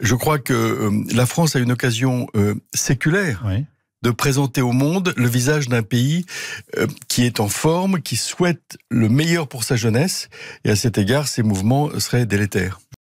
Je crois que euh, la France a une occasion euh, séculaire. de présenter au monde le visage d'un pays euh, qui est en forme, qui souhaite le meilleur pour sa jeunesse, et à cet égard, ces mouvements seraient délétères.